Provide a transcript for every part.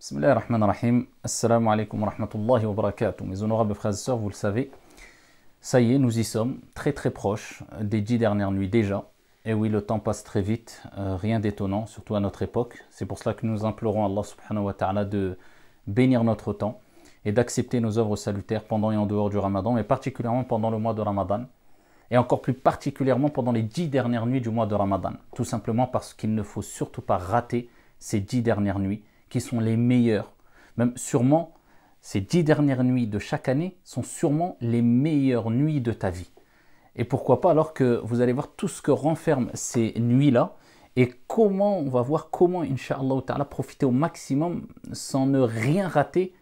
Bismillahirrahmanirrahim. Assalamu alaikum wa rahmatullahi wa barakatuh. Mes honorables frères et sœurs, vous le savez, ça y est, nous y sommes, très très proches des dix dernières nuits déjà. Et oui, le temps passe très vite, euh, rien d'étonnant, surtout à notre époque. C'est pour cela que nous implorons Allah subhanahu wa ta'ala de bénir notre temps et d'accepter nos œuvres salutaires pendant et en dehors du ramadan, mais particulièrement pendant le mois de ramadan, et encore plus particulièrement pendant les dix dernières nuits du mois de ramadan. Tout simplement parce qu'il ne faut surtout pas rater ces dix dernières nuits qui sont les meilleures. Même sûrement, ces dix dernières nuits de chaque année sont sûrement les meilleures nuits de ta vie. Et pourquoi pas alors que vous allez voir tout ce que renferment ces nuits-là et comment on va voir comment, Inch'Allah Ta'ala, profiter au maximum sans ne rien rater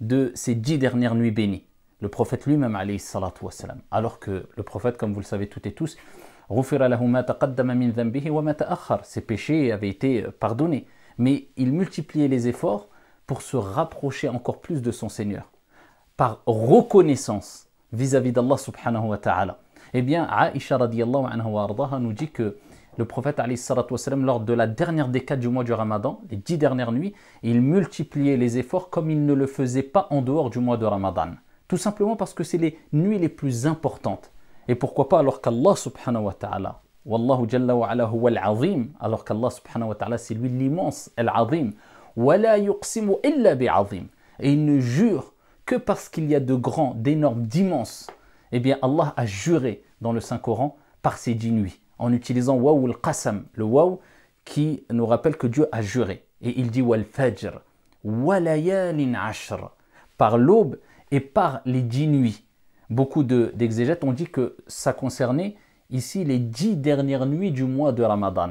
de ces dix dernières nuits bénies. Le prophète lui-même, alayhi salatu salam, Alors que le prophète, comme vous le savez toutes et tous, Ses péchés avaient été pardonnés mais il multipliait les efforts pour se rapprocher encore plus de son Seigneur, par reconnaissance vis-à-vis d'Allah subhanahu wa ta'ala. Eh bien, Aisha radiallahu anha nous dit que le prophète wasallam, lors de la dernière décade du mois du Ramadan, les dix dernières nuits, il multipliait les efforts comme il ne le faisait pas en dehors du mois de Ramadan. Tout simplement parce que c'est les nuits les plus importantes. Et pourquoi pas alors qu'Allah subhanahu wa ta'ala alors qu'Allah subhanahu wa ta'ala c'est lui l'immense, al Et il ne jure que parce qu'il y a de grands, d'énormes, d'immenses. Eh bien Allah a juré dans le Saint-Coran par ses dix nuits, en utilisant waw al-qasam, le waw qui nous rappelle que Dieu a juré. Et il dit wal fajr, walayalin ashr, par l'aube et par les dix nuits. Beaucoup d'exégètes ont dit que ça concernait ici les dix dernières nuits du mois de Ramadan.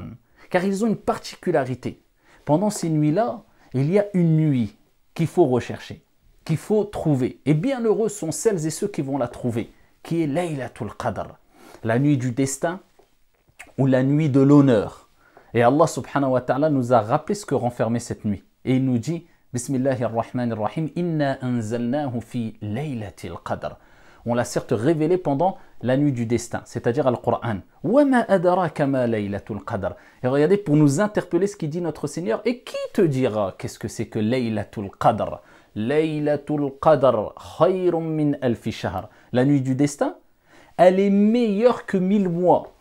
Car ils ont une particularité. Pendant ces nuits-là, il y a une nuit qu'il faut rechercher, qu'il faut trouver. Et bienheureux sont celles et ceux qui vont la trouver, qui est Laylatul Qadr, la nuit du destin ou la nuit de l'honneur. Et Allah subhanahu wa ta'ala nous a rappelé ce que renfermait cette nuit. Et il nous dit, Bismillahir Rahim, Inna anzalnahu fi Laylatil Qadr on l'a certes révélé pendant la nuit du destin, c'est-à-dire Al-Qur'an. Et regardez, pour nous interpeller ce qui dit notre Seigneur, et qui te dira qu'est-ce que c'est que Laylatul Qadr Laylatul Qadr, La nuit du destin, elle est meilleure que mille mois.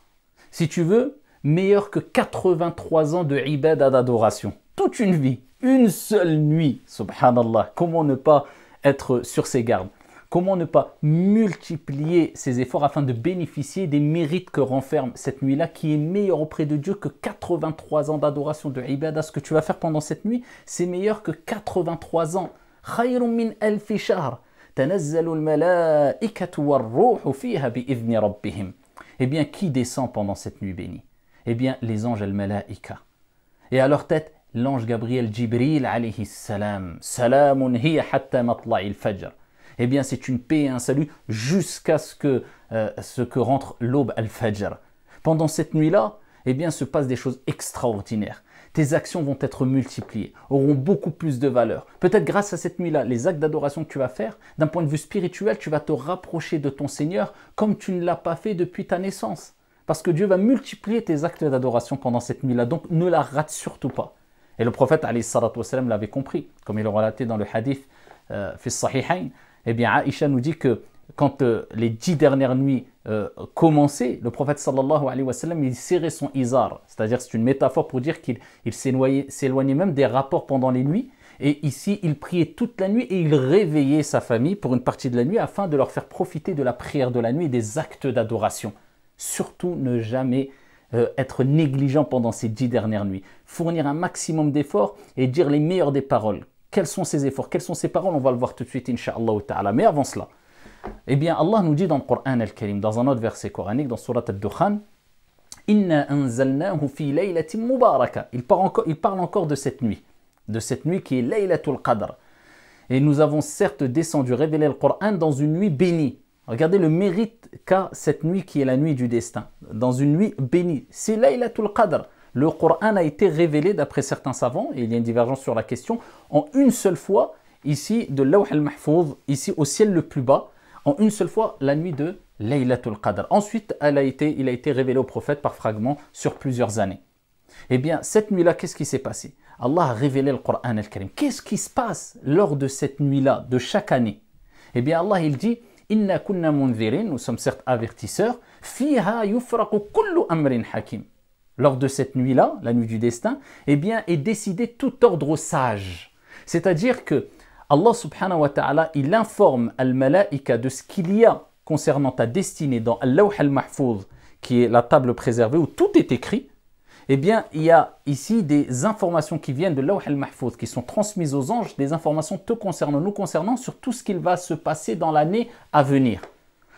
Si tu veux, meilleure que 83 ans de ibadah d'adoration. Toute une vie, une seule nuit, subhanallah. Comment ne pas être sur ses gardes Comment ne pas multiplier ses efforts afin de bénéficier des mérites que renferme cette nuit-là qui est meilleure auprès de Dieu que 83 ans d'adoration de Ibada. Ce que tu vas faire pendant cette nuit, c'est meilleur que 83 ans. min Eh bien, qui descend pendant cette nuit bénie Eh bien, les anges al-malaika. Et à leur tête, l'ange Gabriel Jibril alayhi salam. Salamun hiya hatta matla'il fajr eh bien c'est une paix et un salut jusqu'à ce que, euh, ce que rentre l'aube al-Fajr. Pendant cette nuit-là, eh bien se passent des choses extraordinaires. Tes actions vont être multipliées, auront beaucoup plus de valeur. Peut-être grâce à cette nuit-là, les actes d'adoration que tu vas faire, d'un point de vue spirituel, tu vas te rapprocher de ton Seigneur comme tu ne l'as pas fait depuis ta naissance. Parce que Dieu va multiplier tes actes d'adoration pendant cette nuit-là, donc ne la rate surtout pas. Et le prophète l'avait compris, comme il le relaté dans le hadith euh, sahihain » Eh bien, Aïcha nous dit que quand euh, les dix dernières nuits euh, commençaient, le prophète sallallahu alayhi wa sallam, il serrait son izar. C'est-à-dire, c'est une métaphore pour dire qu'il s'éloignait même des rapports pendant les nuits. Et ici, il priait toute la nuit et il réveillait sa famille pour une partie de la nuit afin de leur faire profiter de la prière de la nuit et des actes d'adoration. Surtout, ne jamais euh, être négligent pendant ces dix dernières nuits. Fournir un maximum d'efforts et dire les meilleures des paroles quels sont ses efforts, quelles sont ses paroles, on va le voir tout de suite, Inch'Allah ta'ala. Mais avant cela, eh bien, Allah nous dit dans le Coran al-Karim, dans un autre verset coranique, dans Surat al-Dukhan, Inna fi Il parle, encore, il parle encore de cette nuit, de cette nuit qui est Laylatul Qadr. Et nous avons certes descendu, révélé le Coran dans une nuit bénie. Regardez le mérite qu'a cette nuit qui est la nuit du destin. Dans une nuit bénie. C'est Laylatul Qadr le Coran a été révélé, d'après certains savants, et il y a une divergence sur la question, en une seule fois, ici, de Lawh al-Mahfouz, ici au ciel le plus bas, en une seule fois, la nuit de Laylatul Qadr. Ensuite, il a été révélé au prophète par fragments sur plusieurs années. Eh bien, cette nuit-là, qu'est-ce qui s'est passé Allah a révélé le Coran al-Karim. Qu'est-ce qui se passe lors de cette nuit-là, de chaque année Eh bien, Allah, il dit Inna kunna nous sommes certes avertisseurs, fiha yufraqu kullu amrin hakim lors de cette nuit-là, la nuit du destin, eh bien, est décidé tout ordre au sage. C'est-à-dire que Allah subhanahu wa ta'ala, il informe al-malaika de ce qu'il y a concernant ta destinée dans al al-mahfouz, qui est la table préservée où tout est écrit. Eh bien, il y a ici des informations qui viennent de lawh al-mahfouz, qui sont transmises aux anges, des informations te concernant, nous concernant, sur tout ce qu'il va se passer dans l'année à venir.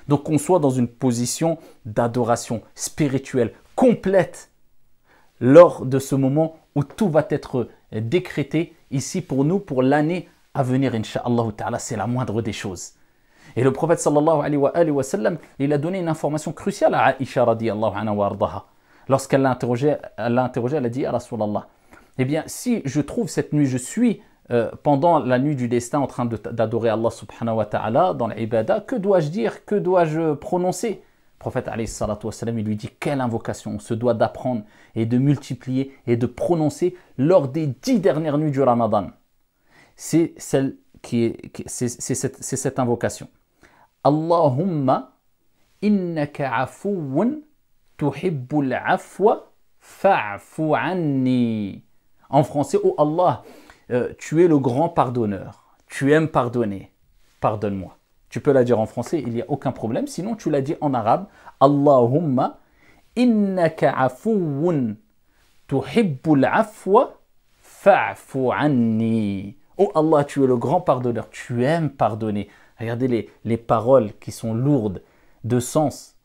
Donc qu'on soit dans une position d'adoration spirituelle complète lors de ce moment où tout va être décrété ici pour nous, pour l'année à venir, Inch'Allah Ta'ala, c'est la moindre des choses. Et le prophète sallallahu alayhi wa, sallam, il a donné une information cruciale à Aisha radiallahu anha wa Lorsqu'elle l'a interrogé, elle a dit à Rasulallah, eh bien, si je trouve cette nuit, je suis euh, pendant la nuit du destin en train d'adorer Allah subhanahu wa ta'ala dans l'ibada, que dois-je dire, que dois-je prononcer prophète il lui dit quelle invocation on se doit d'apprendre et de multiplier et de prononcer lors des dix dernières nuits du Ramadan. C'est celle qui est, c'est, cette, invocation. Allahumma innaka afuun tuhibbul afwa fa'fu anni. En français, oh Allah, euh, tu es le grand pardonneur, tu aimes pardonner, pardonne-moi. Tu peux la dire en français, il n'y a aucun problème. Sinon, tu la dis en arabe. Allahumma innaka afuun tuhibbul afwa fa'fu anni. Oh Allah, tu es le grand pardonneur, tu aimes pardonner. Regardez les, paroles qui sont lourdes de sens.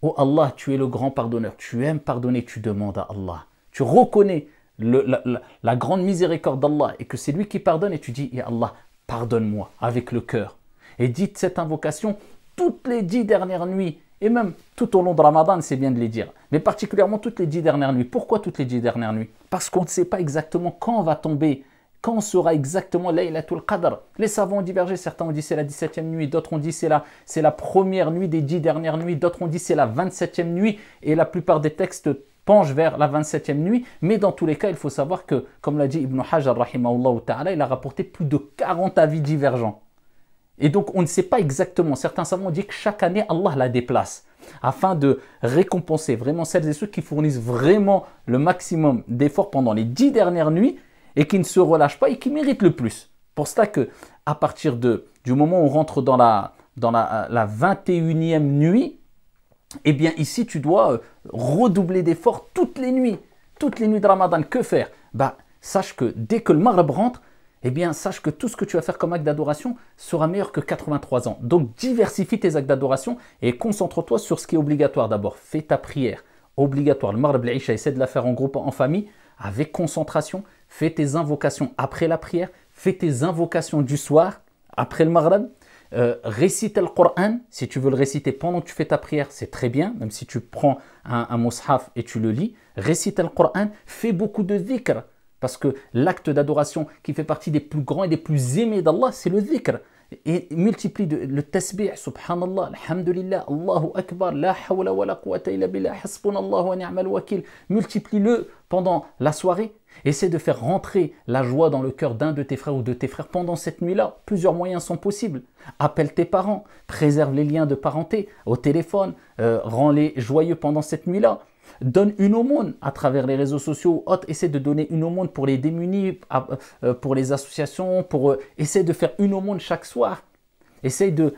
Oh Allah, tu es le grand pardonneur, tu aimes pardonner, tu demandes à Allah. Tu reconnais la, grande miséricorde d'Allah et que c'est lui qui pardonne et tu dis, Ya Allah, pardonne-moi avec le cœur et dites cette invocation toutes les dix dernières nuits et même tout au long de Ramadan, c'est bien de les dire. Mais particulièrement toutes les dix dernières nuits. Pourquoi toutes les dix dernières nuits Parce qu'on ne sait pas exactement quand va tomber, quand sera exactement Laylatul Qadr. Les savants ont divergé. Certains ont dit c'est la 17e nuit, d'autres ont dit c'est la, c'est la première nuit des dix dernières nuits, d'autres ont dit c'est la 27e nuit. Et la plupart des textes penchent vers la 27e nuit, mais dans tous les cas, il faut savoir que, comme l'a dit Ibn Hajar, il a rapporté plus de 40 avis divergents. Et donc, on ne sait pas exactement. Certains savants disent que chaque année, Allah la déplace afin de récompenser vraiment celles et ceux qui fournissent vraiment le maximum d'efforts pendant les dix dernières nuits et qui ne se relâchent pas et qui méritent le plus. Pour cela que, à partir de, du moment où on rentre dans la, dans la, 21e euh, nuit, eh bien ici, tu dois euh, redoubler d'efforts toutes les nuits. Toutes les nuits de Ramadan. Que faire bah, Sache que dès que le Maghreb rentre, eh bien, sache que tout ce que tu vas faire comme acte d'adoration sera meilleur que 83 ans. Donc, diversifie tes actes d'adoration et concentre-toi sur ce qui est obligatoire. D'abord, fais ta prière obligatoire. Le Marab Aisha essaie de la faire en groupe, en famille, avec concentration. Fais tes invocations après la prière, fais tes invocations du soir, après le Maghreb. Euh, récite le Coran, si tu veux le réciter pendant que tu fais ta prière, c'est très bien, même si tu prends un, un et tu le lis. Récite le Coran, fais beaucoup de dhikr. Parce que l'acte d'adoration qui fait partie des plus grands et des plus aimés d'Allah, c'est le dhikr. Et multiplie le tasbih, subhanallah, alhamdulillah, Allahu akbar, la hawla wa la quwata illa billah, wa ni'mal wakil. Multiplie-le pendant la soirée. Essaie de faire rentrer la joie dans le cœur d'un de tes frères ou de tes frères pendant cette nuit-là. Plusieurs moyens sont possibles. Appelle tes parents, préserve les liens de parenté au téléphone, euh, rends-les joyeux pendant cette nuit-là. Donne une aumône à travers les réseaux sociaux ou autres. Essaie de donner une aumône pour les démunis, euh, euh, pour les associations. Pour, euh, essaie de faire une aumône chaque soir. essaie de,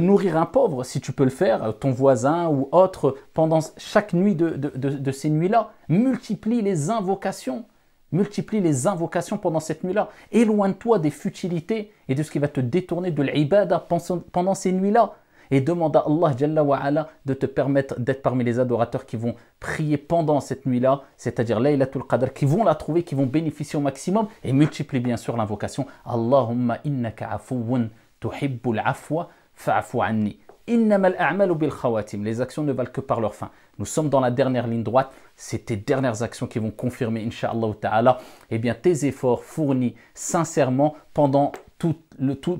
nourrir un pauvre si tu peux le faire, ton voisin ou autre, pendant chaque nuit de, de ces nuits-là. Multiplie les invocations. Multiplie les invocations pendant cette nuit-là. Éloigne-toi des futilités et de ce qui va te détourner de l'ibada pendant ces nuits-là et demande à Allah Jalla de te permettre d'être parmi les adorateurs qui vont prier pendant cette nuit-là, c'est-à-dire Laylatul Qadr, qui vont la trouver, qui vont bénéficier au maximum et multiplie bien sûr l'invocation Allahumma innaka afuwun tuhibbul afwa fa'afu anni. Les actions ne valent que par leur fin. Nous sommes dans la dernière ligne droite. C'est tes dernières actions qui vont confirmer, Inch'Allah Ta'ala, eh bien, tes efforts fournis sincèrement pendant tout le, tout,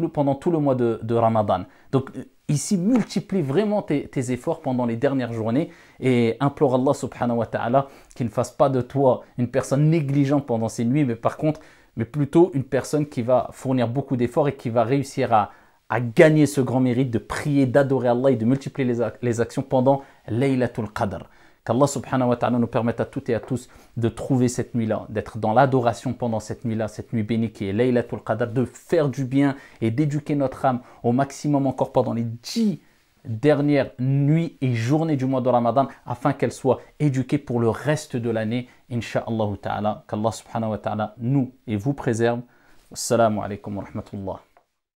le, pendant tout le mois de, Ramadan. Donc ici, multiplie vraiment tes, efforts pendant les dernières journées et implore Allah subhanahu wa ta'ala qu'il ne fasse pas de toi une personne négligente pendant ces nuits, mais par contre, mais plutôt une personne qui va fournir beaucoup d'efforts et qui va réussir à, gagner ce grand mérite de prier, d'adorer Allah et de multiplier les, les actions pendant Laylatul Qadr. Qu'Allah subhanahu wa ta'ala nous permette à toutes et à tous de trouver cette nuit-là, d'être dans l'adoration pendant cette nuit-là, cette nuit bénie qui est Laylatul Qadr, de faire du bien et d'éduquer notre âme au maximum encore pendant les dix dernières nuits et journées du mois de Ramadan afin qu'elle soit éduquée pour le reste de l'année. Inch'Allah ta'ala, qu'Allah subhanahu wa ta'ala nous et vous préserve. Assalamu alaikum wa rahmatullah.